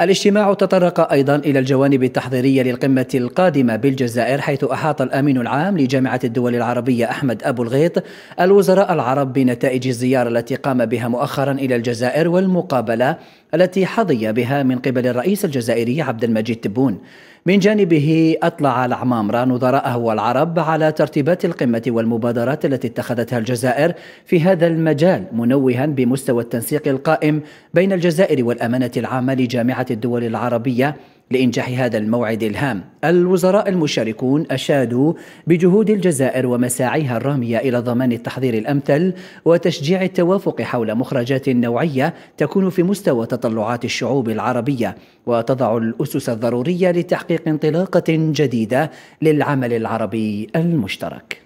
الاجتماع تطرق أيضا إلى الجوانب التحضيرية للقمة القادمة بالجزائر حيث أحاط الأمين العام لجامعة الدول العربية أحمد أبو الغيط الوزراء العرب بنتائج الزيارة التي قام بها مؤخرا إلى الجزائر والمقابلة التي حظي بها من قبل الرئيس الجزائري عبد المجيد تبون من جانبه أطلع العمامرة نظراءه والعرب على ترتيبات القمة والمبادرات التي اتخذتها الجزائر في هذا المجال منوها بمستوى التنسيق القائم بين الجزائر والأمانة العامة لجامعة الدول العربية لإنجاح هذا الموعد الهام الوزراء المشاركون أشادوا بجهود الجزائر ومساعيها الرامية إلى ضمان التحضير الأمثل وتشجيع التوافق حول مخرجات نوعية تكون في مستوى تطلعات الشعوب العربية وتضع الأسس الضرورية لتحقيق انطلاقة جديدة للعمل العربي المشترك